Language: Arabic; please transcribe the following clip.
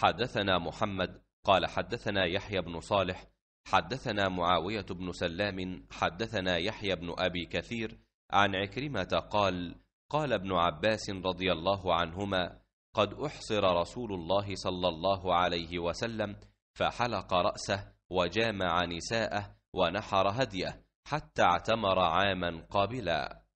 حدثنا محمد قال حدثنا يحيى بن صالح حدثنا معاوية بن سلام حدثنا يحيى بن أبي كثير عن عكرمة قال قال ابن عباس رضي الله عنهما قد أحصر رسول الله صلى الله عليه وسلم فحلق رأسه وجامع نساءه ونحر هديه حتى اعتمر عاما قابلا